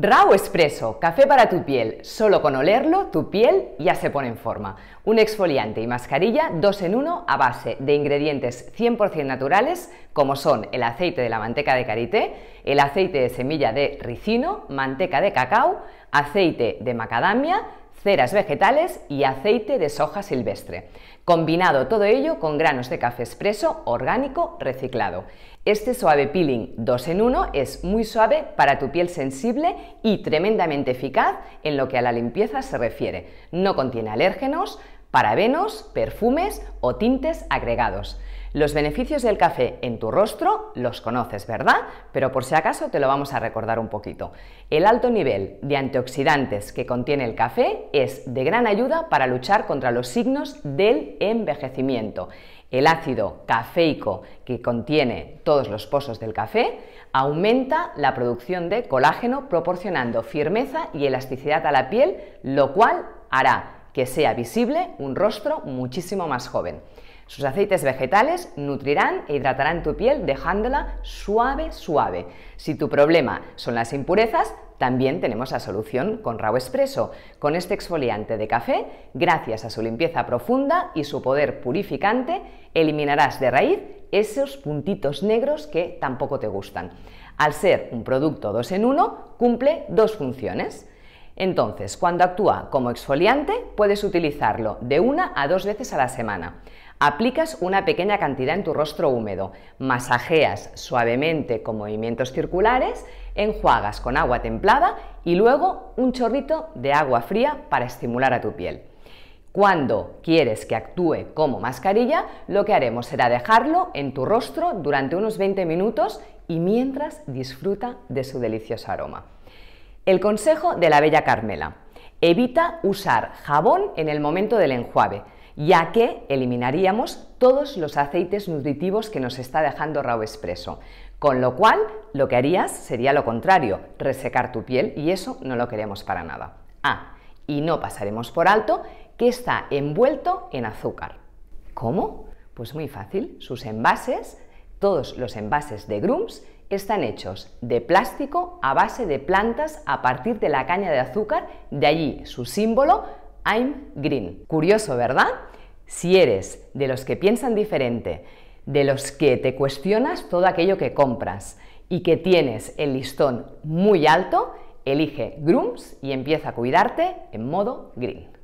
RAO Espresso, café para tu piel. Solo con olerlo, tu piel ya se pone en forma. Un exfoliante y mascarilla dos en uno a base de ingredientes 100% naturales, como son el aceite de la manteca de karité, el aceite de semilla de ricino, manteca de cacao, aceite de macadamia, ceras vegetales y aceite de soja silvestre. Combinado todo ello con granos de café expreso orgánico reciclado. Este suave peeling 2 en 1 es muy suave para tu piel sensible y tremendamente eficaz en lo que a la limpieza se refiere. No contiene alérgenos, venos, perfumes o tintes agregados. Los beneficios del café en tu rostro los conoces, ¿verdad? Pero por si acaso te lo vamos a recordar un poquito. El alto nivel de antioxidantes que contiene el café es de gran ayuda para luchar contra los signos del envejecimiento. El ácido cafeico que contiene todos los pozos del café aumenta la producción de colágeno proporcionando firmeza y elasticidad a la piel, lo cual hará que sea visible un rostro muchísimo más joven. Sus aceites vegetales nutrirán e hidratarán tu piel dejándola suave, suave. Si tu problema son las impurezas, también tenemos la solución con Rao Expreso. Con este exfoliante de café, gracias a su limpieza profunda y su poder purificante, eliminarás de raíz esos puntitos negros que tampoco te gustan. Al ser un producto dos en uno, cumple dos funciones entonces, cuando actúa como exfoliante, puedes utilizarlo de una a dos veces a la semana. Aplicas una pequeña cantidad en tu rostro húmedo, masajeas suavemente con movimientos circulares, enjuagas con agua templada y luego un chorrito de agua fría para estimular a tu piel. Cuando quieres que actúe como mascarilla, lo que haremos será dejarlo en tu rostro durante unos 20 minutos y mientras disfruta de su delicioso aroma. El consejo de la Bella Carmela. Evita usar jabón en el momento del enjuague, ya que eliminaríamos todos los aceites nutritivos que nos está dejando Raw Espresso. Con lo cual, lo que harías sería lo contrario, resecar tu piel y eso no lo queremos para nada. Ah, y no pasaremos por alto que está envuelto en azúcar. ¿Cómo? Pues muy fácil, sus envases todos los envases de Grooms están hechos de plástico a base de plantas a partir de la caña de azúcar, de allí su símbolo I'm Green. Curioso, ¿verdad? Si eres de los que piensan diferente, de los que te cuestionas todo aquello que compras y que tienes el listón muy alto, elige Grooms y empieza a cuidarte en modo green.